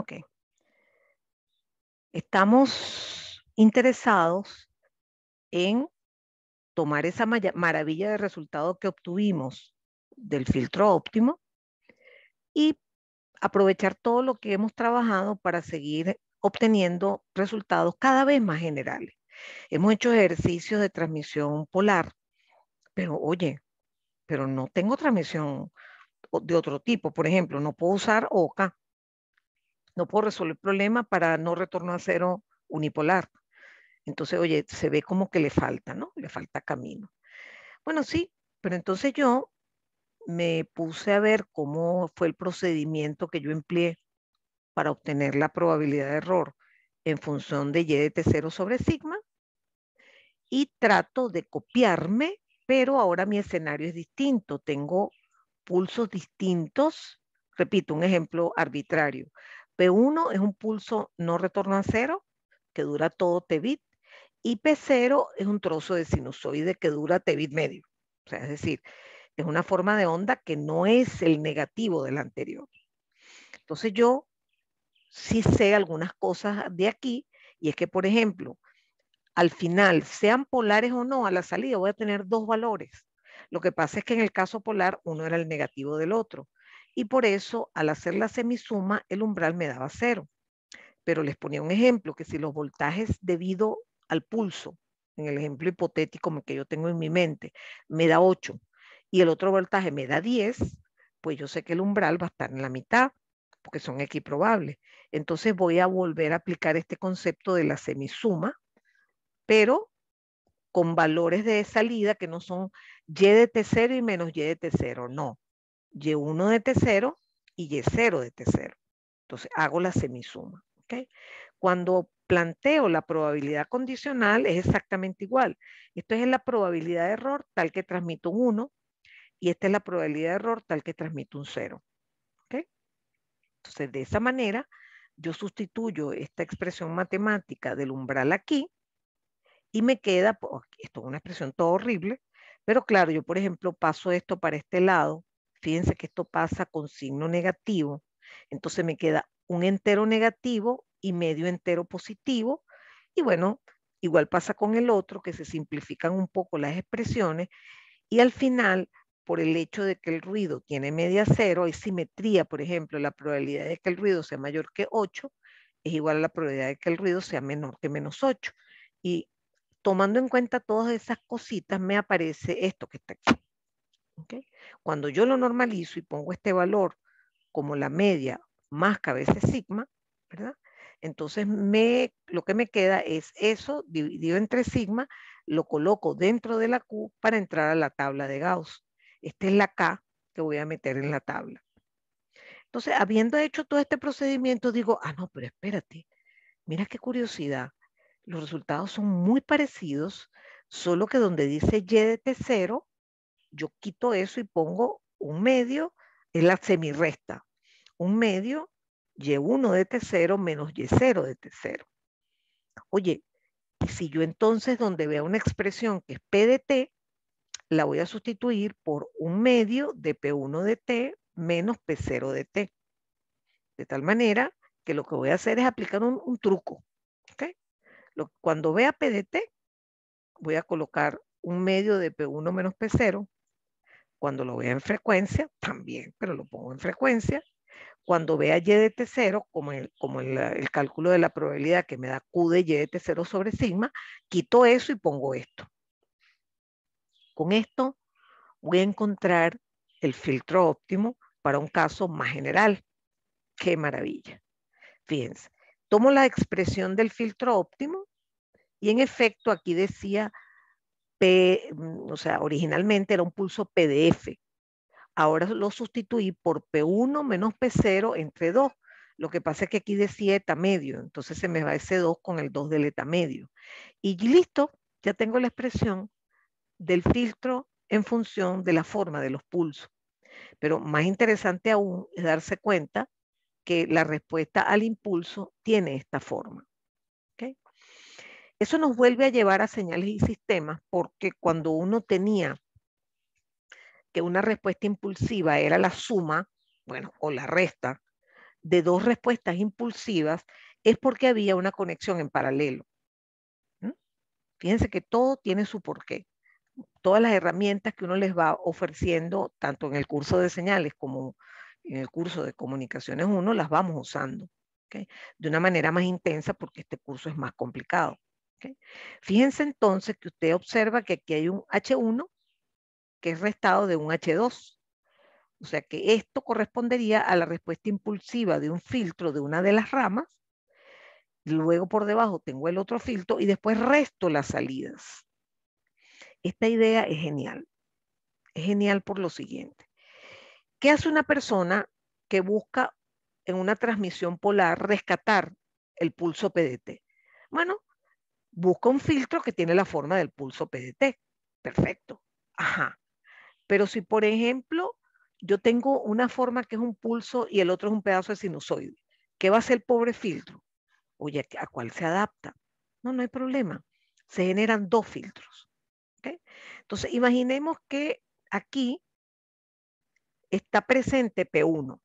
Ok. Estamos interesados en tomar esa maravilla de resultado que obtuvimos del filtro óptimo y aprovechar todo lo que hemos trabajado para seguir obteniendo resultados cada vez más generales. Hemos hecho ejercicios de transmisión polar, pero oye, pero no tengo transmisión de otro tipo. Por ejemplo, no puedo usar OCA no puedo resolver el problema para no retorno a cero unipolar. Entonces, oye, se ve como que le falta, ¿no? Le falta camino. Bueno, sí, pero entonces yo me puse a ver cómo fue el procedimiento que yo empleé para obtener la probabilidad de error en función de y de t0 sobre sigma y trato de copiarme, pero ahora mi escenario es distinto, tengo pulsos distintos, repito, un ejemplo arbitrario. P1 es un pulso no retorno a cero que dura todo tbit y P0 es un trozo de sinusoide que dura tbit medio. O sea, es decir, es una forma de onda que no es el negativo del anterior. Entonces yo sí sé algunas cosas de aquí y es que, por ejemplo, al final, sean polares o no, a la salida voy a tener dos valores. Lo que pasa es que en el caso polar uno era el negativo del otro y por eso al hacer la semisuma el umbral me daba cero. Pero les ponía un ejemplo, que si los voltajes debido al pulso, en el ejemplo hipotético que yo tengo en mi mente, me da 8 y el otro voltaje me da 10, pues yo sé que el umbral va a estar en la mitad, porque son equiprobables. Entonces voy a volver a aplicar este concepto de la semisuma, pero con valores de salida que no son y de t0 y menos y de t0, no. Y1 de T0 y Y0 de T0. Entonces hago la semisuma. ¿okay? Cuando planteo la probabilidad condicional es exactamente igual. Esto es la probabilidad de error tal que transmito un 1 y esta es la probabilidad de error tal que transmito un 0. Entonces de esa manera yo sustituyo esta expresión matemática del umbral aquí y me queda, pues, esto es una expresión todo horrible, pero claro, yo por ejemplo paso esto para este lado fíjense que esto pasa con signo negativo, entonces me queda un entero negativo y medio entero positivo, y bueno, igual pasa con el otro, que se simplifican un poco las expresiones, y al final, por el hecho de que el ruido tiene media cero, hay simetría, por ejemplo, la probabilidad de que el ruido sea mayor que 8 es igual a la probabilidad de que el ruido sea menor que menos 8. Y tomando en cuenta todas esas cositas, me aparece esto que está aquí. Cuando yo lo normalizo y pongo este valor como la media más que sigma, ¿verdad? Entonces me, lo que me queda es eso dividido entre sigma, lo coloco dentro de la Q para entrar a la tabla de Gauss. Esta es la K que voy a meter en la tabla. Entonces, habiendo hecho todo este procedimiento, digo, ah, no, pero espérate, mira qué curiosidad. Los resultados son muy parecidos, solo que donde dice Y de T0, yo quito eso y pongo un medio, es la semirresta. Un medio, Y1 de T0 menos Y0 de T0. Oye, si yo entonces donde vea una expresión que es P de T, la voy a sustituir por un medio de P1 de T menos P0 de T. De tal manera que lo que voy a hacer es aplicar un, truco. cuando vea P de T, voy a colocar un medio de P1 menos P0 cuando lo vea en frecuencia, también, pero lo pongo en frecuencia. Cuando vea y de T0, como, el, como el, cálculo de la probabilidad que me da Q de y de T0 sobre sigma, quito eso y pongo esto. Con esto voy a encontrar el filtro óptimo para un caso más general. ¡Qué maravilla! Fíjense, tomo la expresión del filtro óptimo y en efecto aquí decía P, mm, o sea, originalmente era un pulso PDF. Ahora lo sustituí por P1 menos P0 entre 2. Lo que pasa es que aquí decía eta medio, entonces se me va ese 2 con el 2 del eta medio. Y listo, ya tengo la expresión del filtro en función de la forma de los pulsos. Pero más interesante aún es darse cuenta que la respuesta al impulso tiene esta forma. Eso nos vuelve a llevar a señales y sistemas, porque cuando uno tenía que una respuesta impulsiva era la suma, bueno, o la resta, de dos respuestas impulsivas, es porque había una conexión en paralelo. Fíjense que todo tiene su porqué. Todas las herramientas que uno les va ofreciendo, tanto en el curso de señales como en el curso de comunicaciones uno, las vamos usando. De una manera más intensa porque este curso es más complicado. Fíjense entonces que usted observa que aquí hay un H1 que es restado de un H2. O sea que esto correspondería a la respuesta impulsiva de un filtro de una de las ramas. Luego por debajo tengo el otro filtro y después resto las salidas. Esta idea es genial. Es genial por lo siguiente. ¿Qué hace una persona que busca en una transmisión polar rescatar el pulso PDT? Bueno, busca un filtro que tiene la forma del pulso PDT. Perfecto. Ajá. Pero si, por ejemplo, yo tengo una forma que es un pulso y el otro es un pedazo de sinusoide, ¿qué va a hacer el pobre filtro? Oye, ¿a cuál se adapta? No, no hay problema. Se generan dos filtros. Entonces, imaginemos que aquí está presente P1.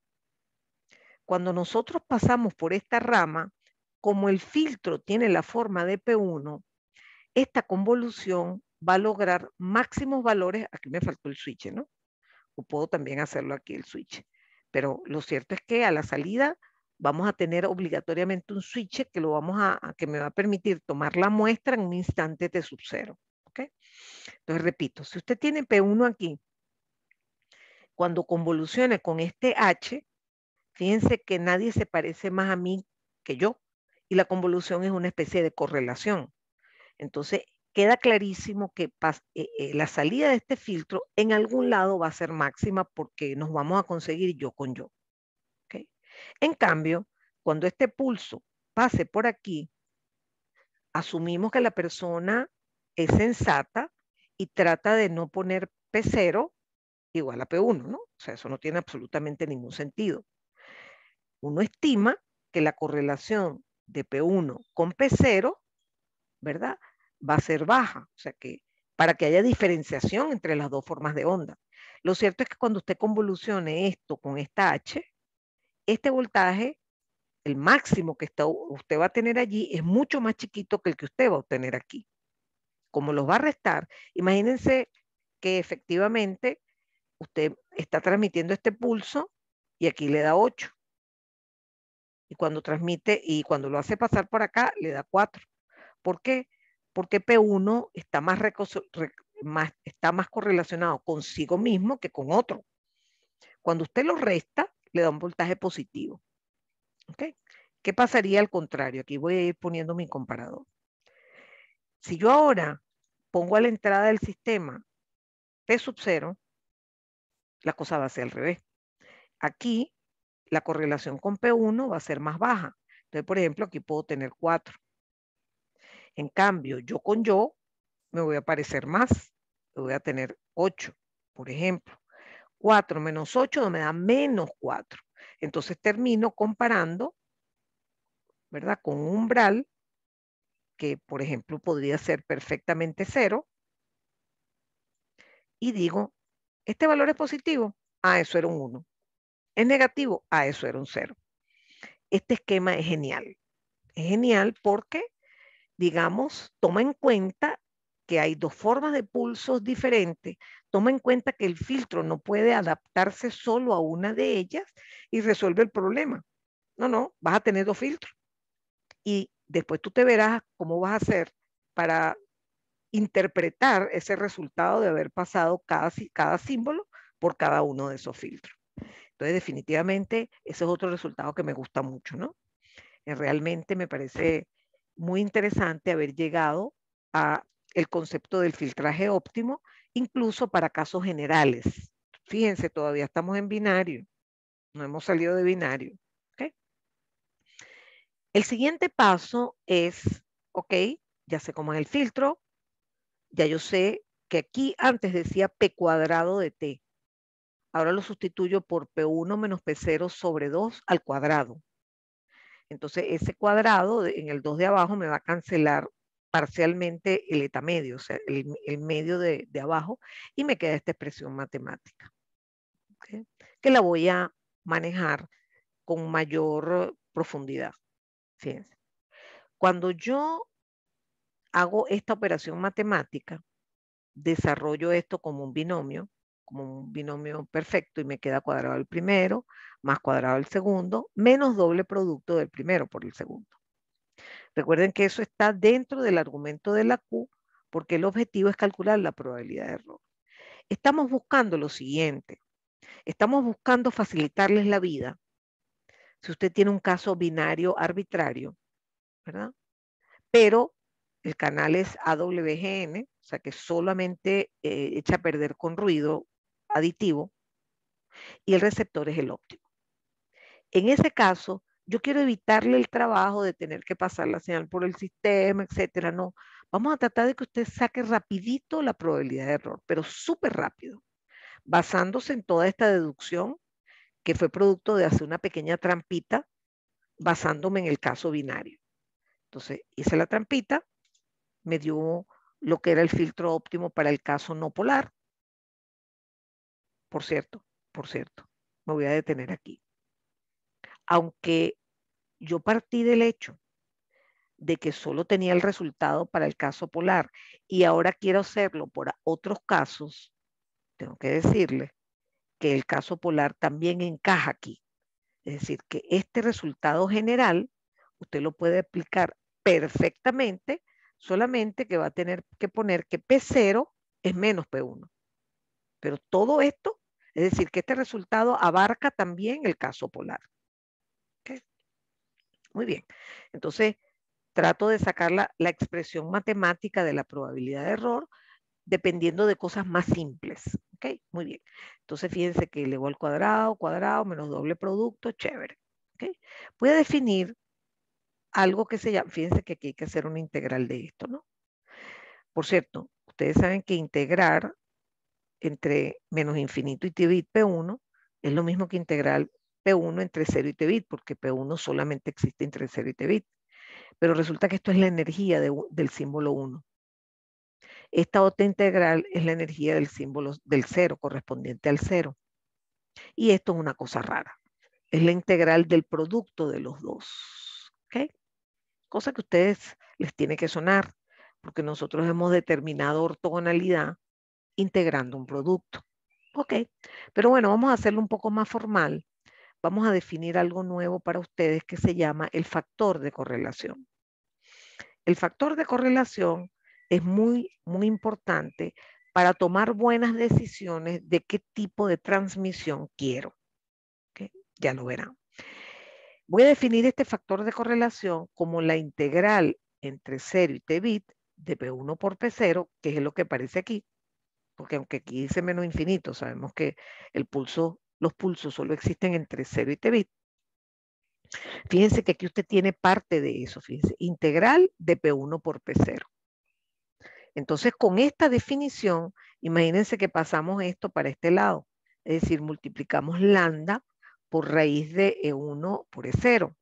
Cuando nosotros pasamos por esta rama, como el filtro tiene la forma de P1, esta convolución va a lograr máximos valores, aquí me faltó el switch, ¿no? O puedo también hacerlo aquí el switch. Pero lo cierto es que a la salida vamos a tener obligatoriamente un switch que, lo vamos a, que me va a permitir tomar la muestra en un instante de sub 0. Entonces, repito, si usted tiene P1 aquí, cuando convolucione con este H, fíjense que nadie se parece más a mí que yo y la convolución es una especie de correlación. Entonces, queda clarísimo que eh, eh, la salida de este filtro en algún lado va a ser máxima porque nos vamos a conseguir yo con yo. En cambio, cuando este pulso pase por aquí, asumimos que la persona es sensata y trata de no poner P0 igual a P1, ¿no? O sea, eso no tiene absolutamente ningún sentido. Uno estima que la correlación de P1 con P0, ¿verdad? Va a ser baja, o sea que para que haya diferenciación entre las dos formas de onda. Lo cierto es que cuando usted convolucione esto con esta H, este voltaje, el máximo que usted va a tener allí, es mucho más chiquito que el que usted va a obtener aquí. Como los va a restar, imagínense que efectivamente usted está transmitiendo este pulso y aquí le da 8. Y cuando transmite y cuando lo hace pasar por acá, le da 4. ¿Por qué? Porque P1 está más, está más correlacionado consigo mismo que con otro. Cuando usted lo resta, le da un voltaje positivo. ¿Qué pasaría al contrario? Aquí voy a ir poniendo mi comparador. Si yo ahora pongo a la entrada del sistema P sub 0, la cosa va a ser al revés. Aquí la correlación con P1 va a ser más baja. Entonces, por ejemplo, aquí puedo tener 4. En cambio, yo con yo me voy a parecer más. Voy a tener 8, por ejemplo. 4 menos 8 me da menos 4. Entonces termino comparando, ¿verdad? Con un umbral que, por ejemplo, podría ser perfectamente 0. Y digo, ¿este valor es positivo? Ah, eso era un 1 es negativo, a eso era un cero. Este esquema es genial. Es genial porque, digamos, toma en cuenta que hay dos formas de pulsos diferentes, toma en cuenta que el filtro no puede adaptarse solo a una de ellas y resuelve el problema. No, no, vas a tener dos filtros. Y después tú te verás cómo vas a hacer para interpretar ese resultado de haber pasado cada, cada símbolo por cada uno de esos filtros. Entonces, definitivamente, ese es otro resultado que me gusta mucho, ¿no? Eh, realmente me parece muy interesante haber llegado a el concepto del filtraje óptimo, incluso para casos generales. Fíjense, todavía estamos en binario, no hemos salido de binario. El siguiente paso es, ok, ya sé cómo es el filtro, ya yo sé que aquí antes decía P cuadrado de T. Ahora lo sustituyo por P1 menos P0 sobre 2 al cuadrado. Entonces ese cuadrado en el 2 de abajo me va a cancelar parcialmente el eta medio, o sea, el, medio de, abajo, y me queda esta expresión matemática, que la voy a manejar con mayor profundidad. Cuando yo hago esta operación matemática, desarrollo esto como un binomio, como un binomio perfecto y me queda cuadrado el primero, más cuadrado el segundo, menos doble producto del primero por el segundo. Recuerden que eso está dentro del argumento de la Q, porque el objetivo es calcular la probabilidad de error. Estamos buscando lo siguiente. Estamos buscando facilitarles la vida. Si usted tiene un caso binario arbitrario, ¿verdad? Pero el canal es AWGN, o sea que solamente eh, echa a perder con ruido aditivo y el receptor es el óptimo. En ese caso, yo quiero evitarle el trabajo de tener que pasar la señal por el sistema, etcétera. No, vamos a tratar de que usted saque rapidito la probabilidad de error, pero súper rápido, basándose en toda esta deducción que fue producto de hacer una pequeña trampita, basándome en el caso binario. Entonces, hice la trampita, me dio lo que era el filtro óptimo para el caso no polar, por cierto, por cierto, me voy a detener aquí. Aunque yo partí del hecho de que solo tenía el resultado para el caso polar y ahora quiero hacerlo por otros casos, tengo que decirle que el caso polar también encaja aquí. Es decir, que este resultado general usted lo puede aplicar perfectamente, solamente que va a tener que poner que P0 es menos P1. Pero todo esto, es decir, que este resultado abarca también el caso polar. Muy bien. Entonces, trato de sacar la, la expresión matemática de la probabilidad de error dependiendo de cosas más simples. ¿Ok? Muy bien. Entonces, fíjense que elevó al cuadrado, cuadrado, menos doble producto, chévere. ¿Ok? Voy a definir algo que se llama, fíjense que aquí hay que hacer una integral de esto, ¿no? Por cierto, ustedes saben que integrar entre menos infinito y t P1 es lo mismo que integral P1 entre 0 y t porque P1 solamente existe entre 0 y t Pero resulta que esto es la energía del símbolo 1. Esta otra integral es la energía del símbolo del 0, correspondiente al 0. Y esto es una cosa rara. Es la integral del producto de los dos. ¿Ok? Cosa que a ustedes les tiene que sonar, porque nosotros hemos determinado ortogonalidad integrando un producto. Ok, pero bueno, vamos a hacerlo un poco más formal. Vamos a definir algo nuevo para ustedes que se llama el factor de correlación. El factor de correlación es muy, muy importante para tomar buenas decisiones de qué tipo de transmisión quiero. Ya lo verán. Voy a definir este factor de correlación como la integral entre 0 y t bit de P1 por P0, que es lo que aparece aquí, porque aunque aquí dice menos infinito, sabemos que el pulso, los pulsos solo existen entre 0 y t bit. Fíjense que aquí usted tiene parte de eso, fíjense, integral de P1 por P0. Entonces, con esta definición, imagínense que pasamos esto para este lado, es decir, multiplicamos lambda por raíz de E1 por E0.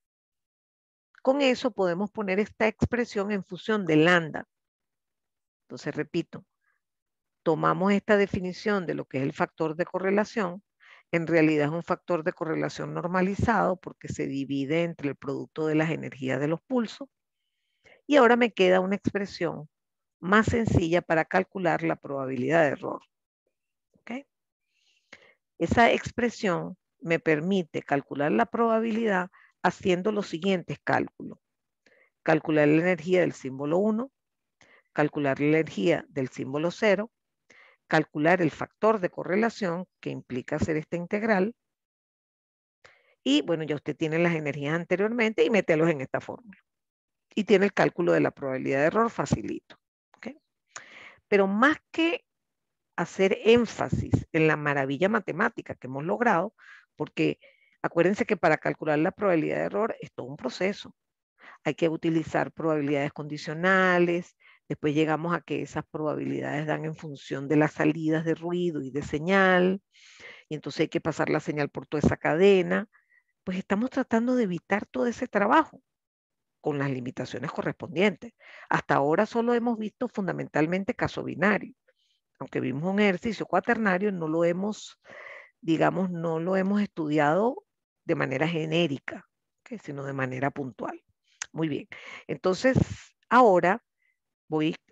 Con eso podemos poner esta expresión en función de lambda. Entonces, repito, tomamos esta definición de lo que es el factor de correlación, en realidad es un factor de correlación normalizado porque se divide entre el producto de las energías de los pulsos. Y ahora me queda una expresión más sencilla para calcular la probabilidad de error. Esa expresión me permite calcular la probabilidad haciendo los siguientes cálculos. Calcular la energía del símbolo 1, calcular la energía del símbolo 0, calcular el factor de correlación que implica hacer esta integral. Y bueno, ya usted tiene las energías anteriormente y mételos en esta fórmula. Y tiene el cálculo de la probabilidad de error facilito. Pero más que hacer énfasis en la maravilla matemática que hemos logrado, porque acuérdense que para calcular la probabilidad de error es todo un proceso. Hay que utilizar probabilidades condicionales, Después llegamos a que esas probabilidades dan en función de las salidas de ruido y de señal, y entonces hay que pasar la señal por toda esa cadena. Pues estamos tratando de evitar todo ese trabajo con las limitaciones correspondientes. Hasta ahora solo hemos visto fundamentalmente caso binario. Aunque vimos un ejercicio cuaternario, no lo hemos, digamos, no lo hemos estudiado de manera genérica, sino de manera puntual. Muy bien. Entonces, ahora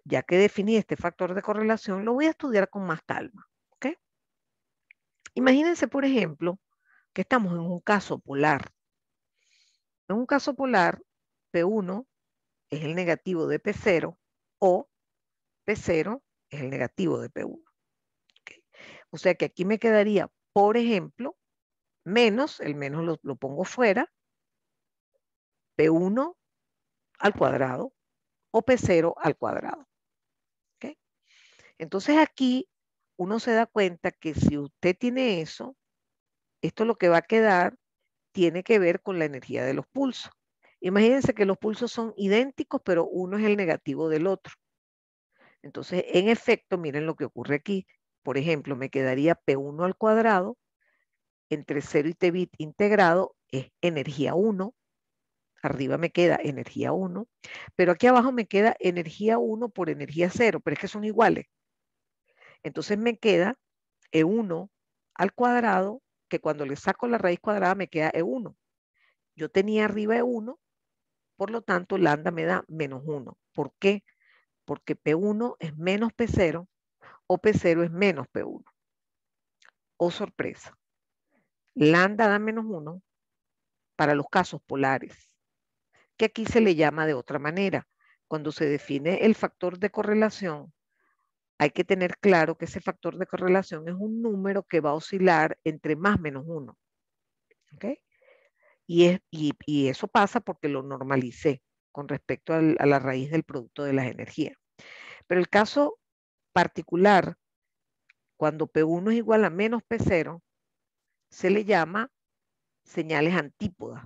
ya que definí este factor de correlación, lo voy a estudiar con más calma. ¿okay? Imagínense, por ejemplo, que estamos en un caso polar. En un caso polar, P1 es el negativo de P0 o P0 es el negativo de P1. O sea que aquí me quedaría, por ejemplo, menos, el menos lo pongo fuera, P1 al cuadrado o P0 al cuadrado. Entonces aquí uno se da cuenta que si usted tiene eso, esto lo que va a quedar tiene que ver con la energía de los pulsos. Imagínense que los pulsos son idénticos, pero uno es el negativo del otro. Entonces, en efecto, miren lo que ocurre aquí. Por ejemplo, me quedaría P1 al cuadrado entre 0 y T bit integrado es energía 1 arriba me queda energía 1, pero aquí abajo me queda energía 1 por energía 0, pero es que son iguales. Entonces me queda E1 al cuadrado, que cuando le saco la raíz cuadrada me queda E1. Yo tenía arriba E1, por lo tanto lambda me da menos 1. ¿Por qué? Porque P1 es menos P0 o P0 es menos P1. Oh sorpresa. Lambda da menos 1 para los casos polares aquí se le llama de otra manera. Cuando se define el factor de correlación, hay que tener claro que ese factor de correlación es un número que va a oscilar entre más menos uno. ¿Okay? Y, eso pasa porque lo normalicé con respecto a la raíz del producto de las energías. Pero el caso particular, cuando P1 es igual a menos P0, se le llama señales antípodas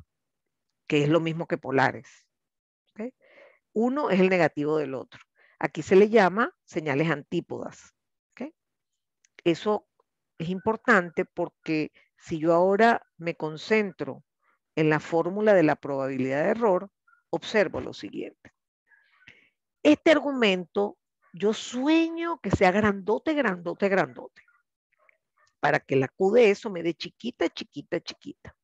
que es lo mismo que polares. Uno es el negativo del otro. Aquí se le llama señales antípodas. Eso es importante porque si yo ahora me concentro en la fórmula de la probabilidad de error, observo lo siguiente. Este argumento yo sueño que sea grandote, grandote, grandote, para que la Q eso me dé chiquita, chiquita, chiquita.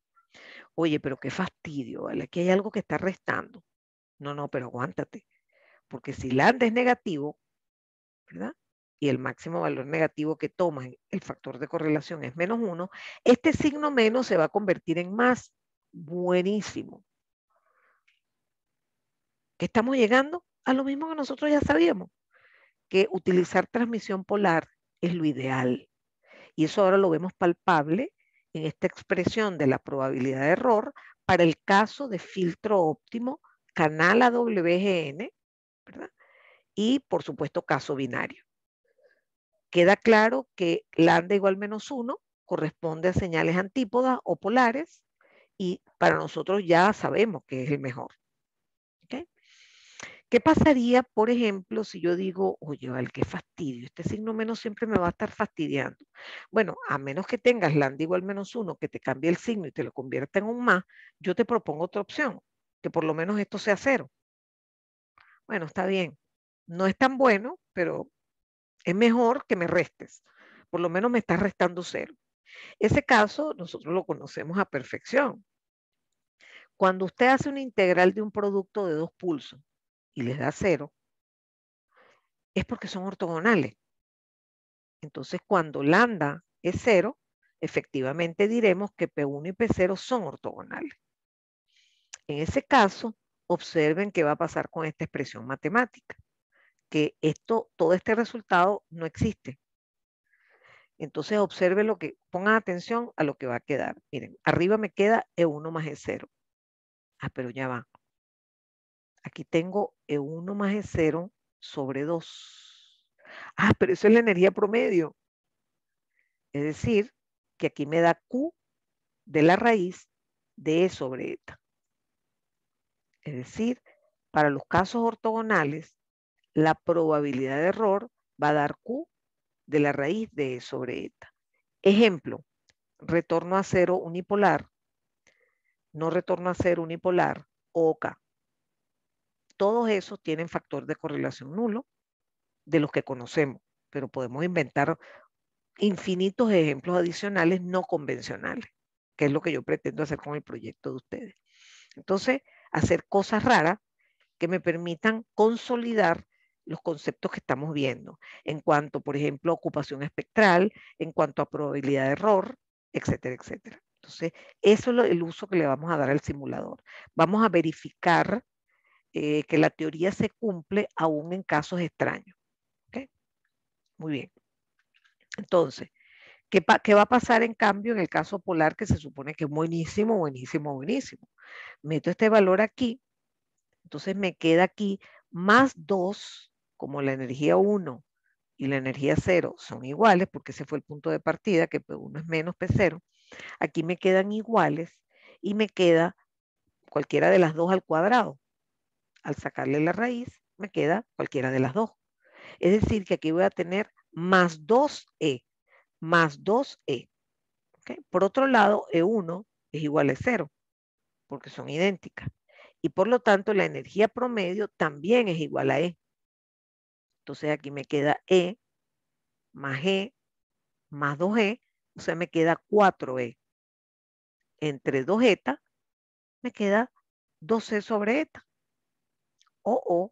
Oye, pero qué fastidio, ¿vale? Aquí hay algo que está restando. No, no, pero aguántate. Porque si land es negativo, ¿verdad? Y el máximo valor negativo que toma el factor de correlación es menos uno, este signo menos se va a convertir en más. Buenísimo. Que estamos llegando a lo mismo que nosotros ya sabíamos, que utilizar transmisión polar es lo ideal. Y eso ahora lo vemos palpable en esta expresión de la probabilidad de error para el caso de filtro óptimo, canal AWGN, ¿verdad? Y por supuesto caso binario. Queda claro que lambda igual menos 1 corresponde a señales antípodas o polares y para nosotros ya sabemos que es el mejor. ¿Qué pasaría, por ejemplo, si yo digo, oye, al qué fastidio, este signo menos siempre me va a estar fastidiando? Bueno, a menos que tengas lambda igual menos uno, que te cambie el signo y te lo convierta en un más, yo te propongo otra opción, que por lo menos esto sea cero. Bueno, está bien. No es tan bueno, pero es mejor que me restes. Por lo menos me estás restando cero. Ese caso nosotros lo conocemos a perfección. Cuando usted hace una integral de un producto de dos pulsos, y les da cero, es porque son ortogonales. Entonces, cuando lambda es cero, efectivamente diremos que P1 y P0 son ortogonales. En ese caso, observen qué va a pasar con esta expresión matemática, que esto, todo este resultado no existe. Entonces, observen lo que, pongan atención a lo que va a quedar. Miren, arriba me queda E1 más E0. Ah, pero ya va. Aquí tengo e1 más E0 sobre 2. Ah, pero eso es la energía promedio. Es decir, que aquí me da Q de la raíz de E sobre eta. Es decir, para los casos ortogonales, la probabilidad de error va a dar Q de la raíz de E sobre eta. Ejemplo, retorno a cero unipolar, no retorno a cero unipolar, OK todos esos tienen factor de correlación nulo de los que conocemos, pero podemos inventar infinitos ejemplos adicionales no convencionales, que es lo que yo pretendo hacer con el proyecto de ustedes. Entonces, hacer cosas raras que me permitan consolidar los conceptos que estamos viendo, en cuanto, por ejemplo, a ocupación espectral, en cuanto a probabilidad de error, etcétera, etcétera. Entonces, eso es el uso que le vamos a dar al simulador. Vamos a verificar eh, que la teoría se cumple aún en casos extraños. Muy bien. Entonces, ¿qué, va a pasar en cambio en el caso polar que se supone que es buenísimo, buenísimo, buenísimo? Meto este valor aquí, entonces me queda aquí más 2, como la energía 1 y la energía 0 son iguales, porque ese fue el punto de partida, que pues uno 1 es menos P0, aquí me quedan iguales y me queda cualquiera de las dos al cuadrado al sacarle la raíz, me queda cualquiera de las dos. Es decir, que aquí voy a tener más 2e, más 2e. Por otro lado, e1 es igual a 0, porque son idénticas. Y por lo tanto, la energía promedio también es igual a e. Entonces aquí me queda e más e más 2e, o sea, me queda 4e. Entre 2 eta me queda 2e sobre eta. OO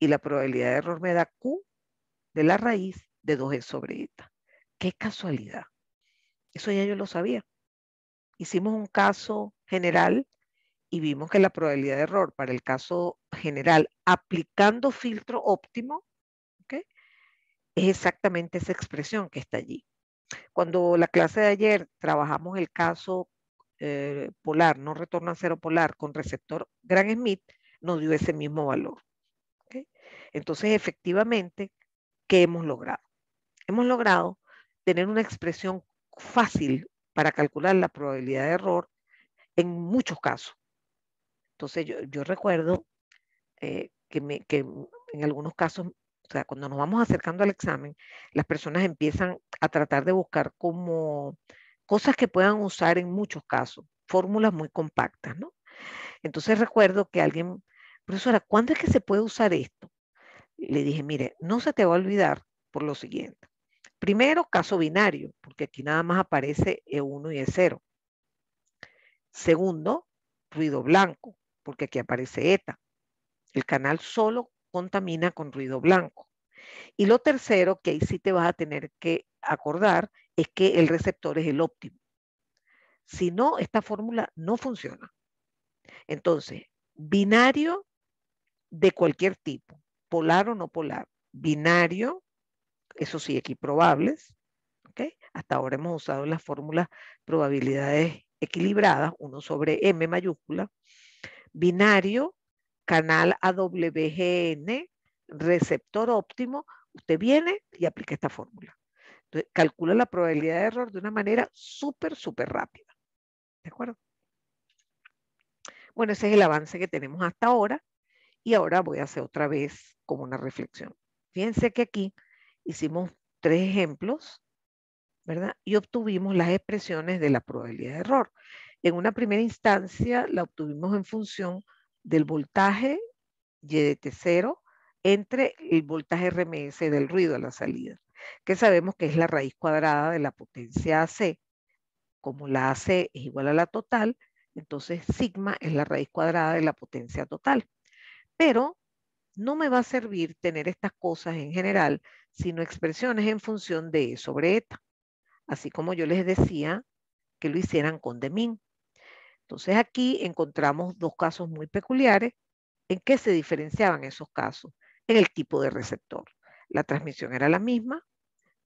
y la probabilidad de error me da Q de la raíz de 2E sobre eta. ¡Qué casualidad! Eso ya yo lo sabía. Hicimos un caso general y vimos que la probabilidad de error para el caso general aplicando filtro óptimo es exactamente esa expresión que está allí. Cuando la clase de ayer trabajamos el caso eh, polar, no retorno a cero polar con receptor Gran Smith, no dio ese mismo valor. Entonces, efectivamente, ¿qué hemos logrado? Hemos logrado tener una expresión fácil para calcular la probabilidad de error en muchos casos. Entonces, yo, recuerdo eh, que, que en algunos casos o sea, cuando nos vamos acercando al examen, las personas empiezan a tratar de buscar como cosas que puedan usar en muchos casos, fórmulas muy compactas, ¿no? Entonces recuerdo que alguien profesora, ¿cuándo es que se puede usar esto? Le dije, mire, no se te va a olvidar por lo siguiente. Primero, caso binario, porque aquí nada más aparece E1 y E0. Segundo, ruido blanco, porque aquí aparece ETA. El canal solo contamina con ruido blanco. Y lo tercero, que ahí sí te vas a tener que acordar, es que el receptor es el óptimo. Si no, esta fórmula no funciona. Entonces, binario de cualquier tipo, polar o no polar, binario, eso sí, equiprobables, ¿Ok? hasta ahora hemos usado las fórmulas probabilidades equilibradas, 1 sobre m mayúscula, binario, canal AWGN, receptor óptimo, usted viene y aplica esta fórmula. Entonces, calcula la probabilidad de error de una manera súper, súper rápida. ¿De acuerdo? Bueno, ese es el avance que tenemos hasta ahora. Y ahora voy a hacer otra vez como una reflexión. Fíjense que aquí hicimos tres ejemplos, ¿verdad? Y obtuvimos las expresiones de la probabilidad de error. En una primera instancia la obtuvimos en función del voltaje Y t 0 entre el voltaje RMS del ruido a la salida, que sabemos que es la raíz cuadrada de la potencia AC. Como la AC es igual a la total, entonces sigma es la raíz cuadrada de la potencia total. Pero no me va a servir tener estas cosas en general, sino expresiones en función de sobre eta, así como yo les decía que lo hicieran con DEMIN. Entonces aquí encontramos dos casos muy peculiares. ¿En qué se diferenciaban esos casos? En el tipo de receptor. La transmisión era la misma,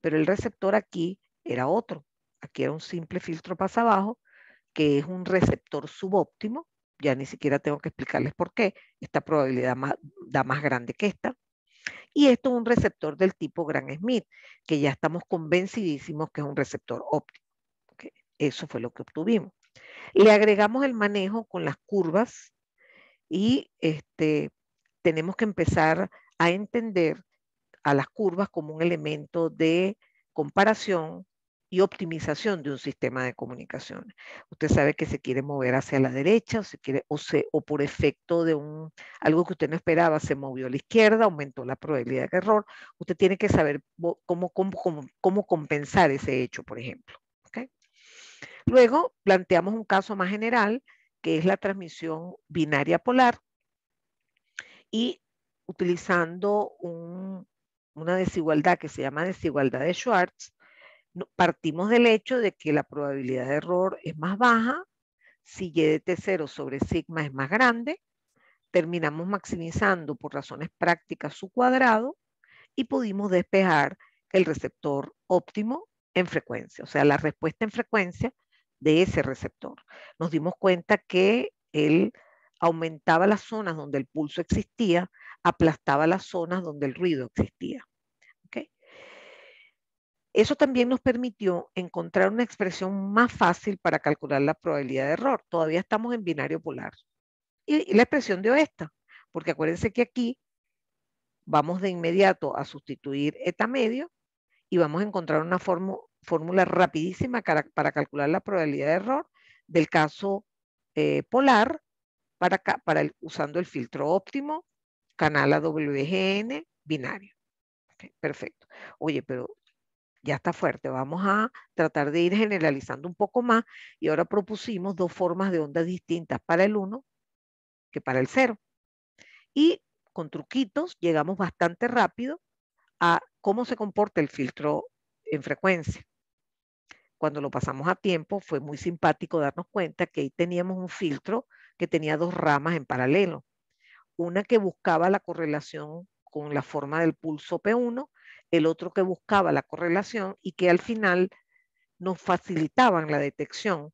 pero el receptor aquí era otro. Aquí era un simple filtro pasabajo, que es un receptor subóptimo, ya ni siquiera tengo que explicarles por qué, esta probabilidad da más grande que esta. Y esto es un receptor del tipo Gran Smith, que ya estamos convencidísimos que es un receptor óptico. Eso fue lo que obtuvimos. Le agregamos el manejo con las curvas y este, tenemos que empezar a entender a las curvas como un elemento de comparación y optimización de un sistema de comunicaciones. Usted sabe que se quiere mover hacia la derecha o, se quiere, o, o por efecto de un, algo que usted no esperaba se movió a la izquierda, aumentó la probabilidad de error. Usted tiene que saber cómo, cómo, compensar ese hecho, por ejemplo. Luego planteamos un caso más general, que es la transmisión binaria polar y utilizando una desigualdad que se llama desigualdad de Schwartz, partimos del hecho de que la probabilidad de error es más baja, si y de T0 sobre sigma es más grande, terminamos maximizando por razones prácticas su cuadrado y pudimos despejar el receptor óptimo en frecuencia, o sea, la respuesta en frecuencia de ese receptor. Nos dimos cuenta que él aumentaba las zonas donde el pulso existía, aplastaba las zonas donde el ruido existía. Eso también nos permitió encontrar una expresión más fácil para calcular la probabilidad de error. Todavía estamos en binario polar. Y, la expresión dio esta, porque acuérdense que aquí vamos de inmediato a sustituir eta medio y vamos a encontrar una fórmula rapidísima para, calcular la probabilidad de error del caso eh, polar para, para usando el filtro óptimo, canal AWGN, binario. perfecto. Oye, pero ya está fuerte, vamos a tratar de ir generalizando un poco más y ahora propusimos dos formas de ondas distintas para el 1 que para el 0. Y con truquitos llegamos bastante rápido a cómo se comporta el filtro en frecuencia. Cuando lo pasamos a tiempo fue muy simpático darnos cuenta que ahí teníamos un filtro que tenía dos ramas en paralelo. Una que buscaba la correlación con la forma del pulso P1 el otro que buscaba la correlación y que al final nos facilitaban la detección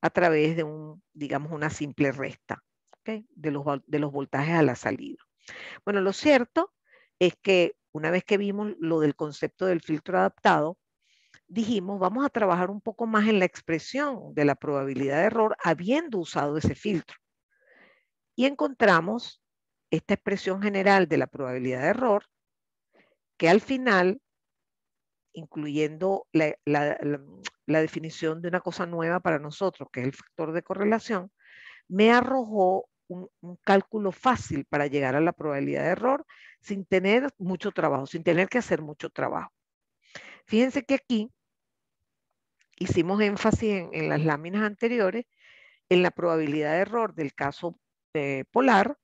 a través de un, digamos, una simple resta de, los, de los voltajes a la salida. Bueno, lo cierto es que una vez que vimos lo del concepto del filtro adaptado, dijimos, vamos a trabajar un poco más en la expresión de la probabilidad de error habiendo usado ese filtro. Y encontramos esta expresión general de la probabilidad de error que al final, incluyendo la, definición de una cosa nueva para nosotros, que es el factor de correlación, me arrojó un, cálculo fácil para llegar a la probabilidad de error sin tener mucho trabajo, sin tener que hacer mucho trabajo. Fíjense que aquí hicimos énfasis en, las láminas anteriores en la probabilidad de error del caso eh, polar,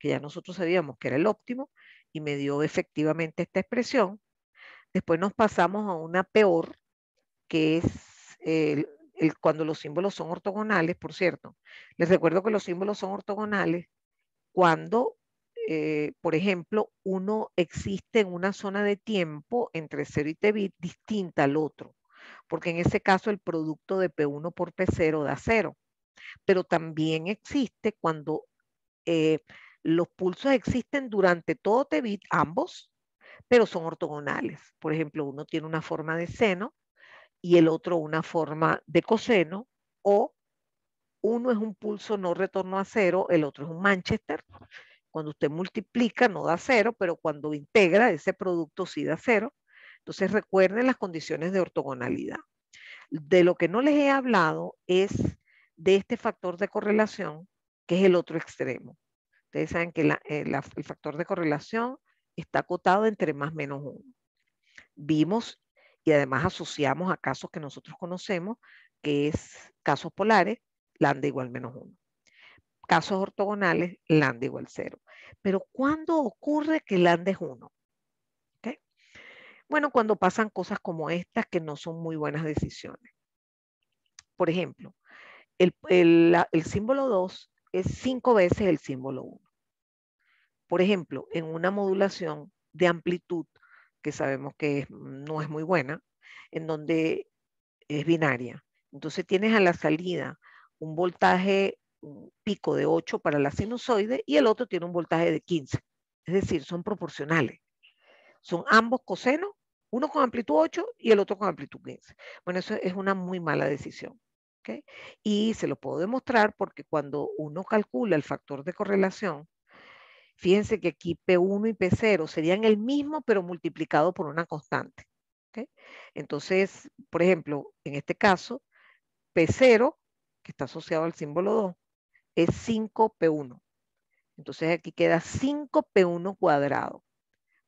que ya nosotros sabíamos que era el óptimo, y me dio efectivamente esta expresión. Después nos pasamos a una peor, que es el, cuando los símbolos son ortogonales, por cierto. Les recuerdo que los símbolos son ortogonales cuando, eh, por ejemplo, uno existe en una zona de tiempo entre 0 y t distinta al otro, porque en ese caso el producto de P1 por P0 da 0. Pero también existe cuando eh, los pulsos existen durante todo tebit, ambos, pero son ortogonales. Por ejemplo, uno tiene una forma de seno y el otro una forma de coseno, o uno es un pulso no retorno a cero, el otro es un Manchester. Cuando usted multiplica no da cero, pero cuando integra ese producto sí da cero. Entonces recuerden las condiciones de ortogonalidad. De lo que no les he hablado es de este factor de correlación, que es el otro extremo. Ustedes saben que eh, el factor de correlación está acotado entre más menos uno. Vimos y además asociamos a casos que nosotros conocemos, que es casos polares, lambda igual menos uno. Casos ortogonales, lambda igual cero. Pero ¿cuándo ocurre que lambda es uno? Bueno, cuando pasan cosas como estas que no son muy buenas decisiones. Por ejemplo, el, el símbolo 2 es cinco veces el símbolo 1 por ejemplo, en una modulación de amplitud que sabemos que no es muy buena, en donde es binaria. Entonces tienes a la salida un voltaje pico de 8 para la sinusoide y el otro tiene un voltaje de 15. Es decir, son proporcionales. Son ambos cosenos, uno con amplitud 8 y el otro con amplitud 15. Bueno, eso es una muy mala decisión. ¿okay? Y se lo puedo demostrar porque cuando uno calcula el factor de correlación Fíjense que aquí P1 y P0 serían el mismo, pero multiplicado por una constante. Entonces, por ejemplo, en este caso, P0, que está asociado al símbolo 2, es 5P1. Entonces aquí queda 5P1 cuadrado.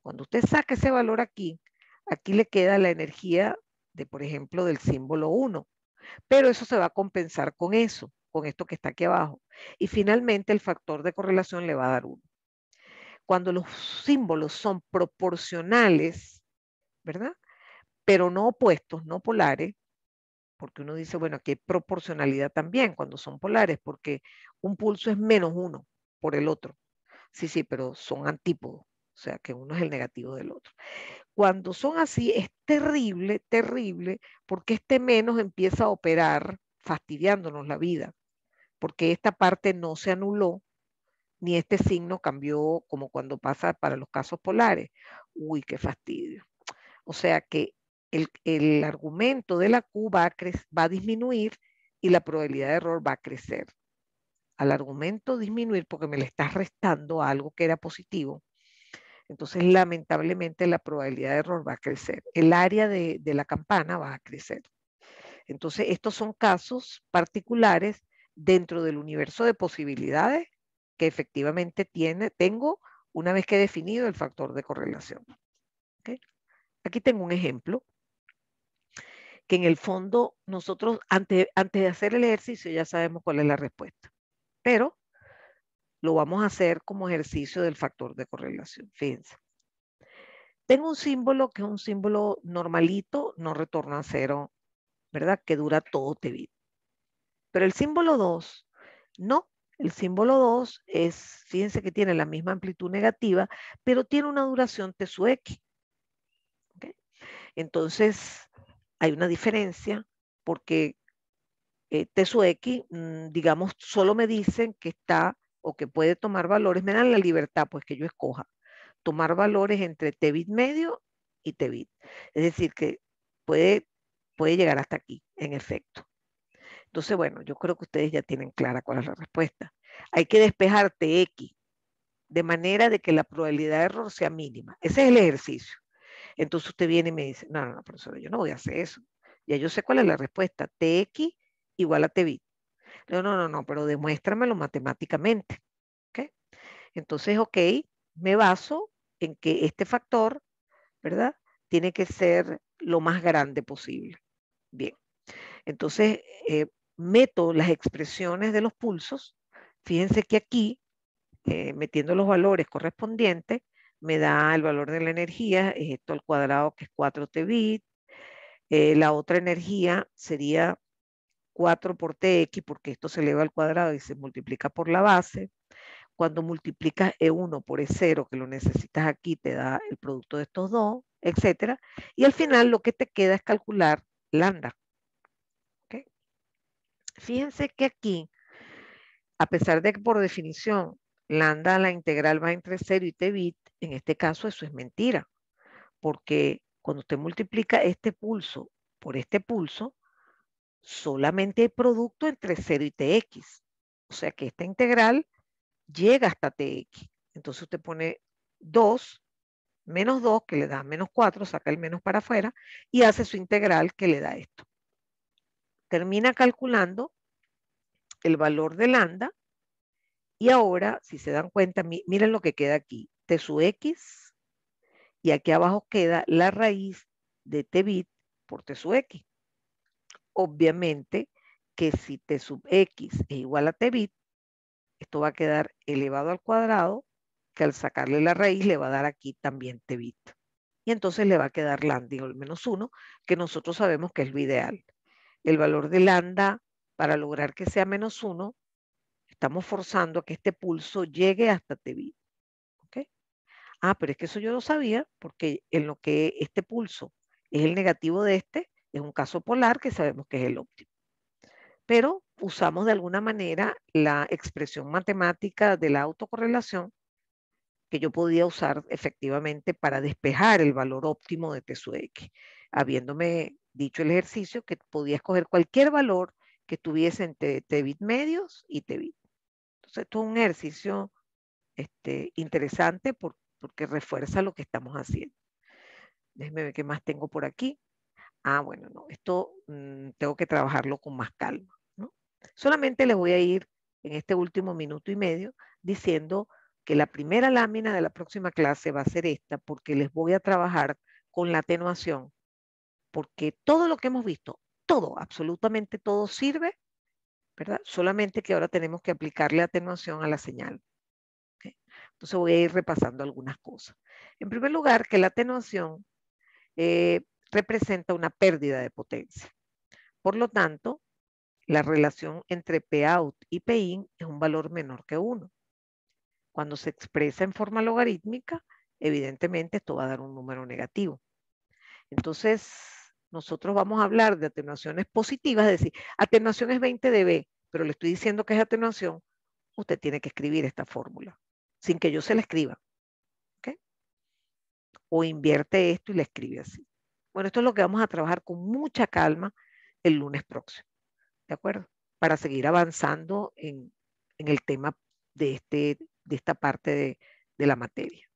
Cuando usted saque ese valor aquí, aquí le queda la energía de, por ejemplo, del símbolo 1. Pero eso se va a compensar con eso, con esto que está aquí abajo. Y finalmente el factor de correlación le va a dar 1 cuando los símbolos son proporcionales, ¿verdad? Pero no opuestos, no polares, porque uno dice, bueno, aquí hay proporcionalidad también cuando son polares, porque un pulso es menos uno por el otro. Sí, sí, pero son antípodos, o sea, que uno es el negativo del otro. Cuando son así, es terrible, terrible, porque este menos empieza a operar fastidiándonos la vida, porque esta parte no se anuló, ni este signo cambió como cuando pasa para los casos polares. Uy, qué fastidio. O sea que el, argumento de la Q va a, va a disminuir y la probabilidad de error va a crecer. Al argumento disminuir porque me le estás restando algo que era positivo, entonces lamentablemente la probabilidad de error va a crecer. El área de, de la campana va a crecer. Entonces estos son casos particulares dentro del universo de posibilidades que efectivamente tiene, tengo una vez que he definido el factor de correlación. Aquí tengo un ejemplo que en el fondo nosotros antes, antes de hacer el ejercicio ya sabemos cuál es la respuesta, pero lo vamos a hacer como ejercicio del factor de correlación. Fíjense. Tengo un símbolo que es un símbolo normalito, no retorna a cero, ¿verdad? Que dura todo vida. Pero el símbolo 2 no el símbolo 2 es, fíjense que tiene la misma amplitud negativa, pero tiene una duración T sub X. Entonces, hay una diferencia porque eh, T sub X, mm, digamos, solo me dicen que está o que puede tomar valores, me dan la libertad, pues que yo escoja, tomar valores entre T bit medio y T bit. Es decir, que puede, puede llegar hasta aquí, en efecto. Entonces, bueno, yo creo que ustedes ya tienen clara cuál es la respuesta. Hay que despejar X de manera de que la probabilidad de error sea mínima. Ese es el ejercicio. Entonces usted viene y me dice, no, no, no, profesora, yo no voy a hacer eso. Ya yo sé cuál es la respuesta. TX igual a Tb. No, no, no, no, pero demuéstramelo matemáticamente. Entonces, ok, me baso en que este factor, ¿verdad? Tiene que ser lo más grande posible. Bien. Entonces, eh, meto las expresiones de los pulsos, fíjense que aquí, eh, metiendo los valores correspondientes, me da el valor de la energía, es esto al cuadrado que es 4 t bit, la otra energía sería 4 por tx porque esto se eleva al cuadrado y se multiplica por la base. Cuando multiplicas E1 por E0, que lo necesitas aquí, te da el producto de estos dos, etc. Y al final lo que te queda es calcular lambda. Fíjense que aquí, a pesar de que por definición lambda la integral va entre 0 y t bit, en este caso eso es mentira, porque cuando usted multiplica este pulso por este pulso, solamente hay producto entre 0 y tx. O sea que esta integral llega hasta tx. Entonces usted pone 2 menos 2, que le da menos 4, saca el menos para afuera, y hace su integral que le da esto termina calculando el valor de lambda y ahora, si se dan cuenta, miren lo que queda aquí, t sub x y aquí abajo queda la raíz de t bit por t sub x. Obviamente que si t sub x es igual a t bit, esto va a quedar elevado al cuadrado, que al sacarle la raíz le va a dar aquí también t bit. Y entonces le va a quedar lambda igual menos 1, que nosotros sabemos que es lo ideal el valor de lambda para lograr que sea menos uno, estamos forzando a que este pulso llegue hasta TB. ¿okay? Ah, pero es que eso yo lo sabía, porque en lo que este pulso es el negativo de este, es un caso polar que sabemos que es el óptimo. Pero usamos de alguna manera la expresión matemática de la autocorrelación que yo podía usar efectivamente para despejar el valor óptimo de T X, habiéndome dicho el ejercicio, que podías coger cualquier valor que tuviese entre TEBIT medios y TEBIT. Entonces, esto es un ejercicio este, interesante porque refuerza lo que estamos haciendo. Déjenme ver qué más tengo por aquí. Ah, bueno, no, esto mm, tengo que trabajarlo con más calma. Solamente les voy a ir en este último minuto y medio diciendo que la primera lámina de la próxima clase va a ser esta porque les voy a trabajar con la atenuación porque todo lo que hemos visto, todo, absolutamente todo sirve, ¿verdad? Solamente que ahora tenemos que aplicarle atenuación a la señal. Entonces voy a ir repasando algunas cosas. En primer lugar, que la atenuación eh, representa una pérdida de potencia. Por lo tanto, la relación entre Pout y Pin es un valor menor que 1. Cuando se expresa en forma logarítmica, evidentemente esto va a dar un número negativo. Entonces, nosotros vamos a hablar de atenuaciones positivas, es decir, atenuación es 20 dB, pero le estoy diciendo que es atenuación, usted tiene que escribir esta fórmula, sin que yo se la escriba. O invierte esto y le escribe así. Bueno, esto es lo que vamos a trabajar con mucha calma el lunes próximo, ¿de acuerdo? Para seguir avanzando en, el tema de, este, de esta parte de, de la materia.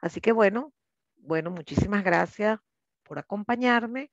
Así que bueno, bueno, muchísimas gracias por acompañarme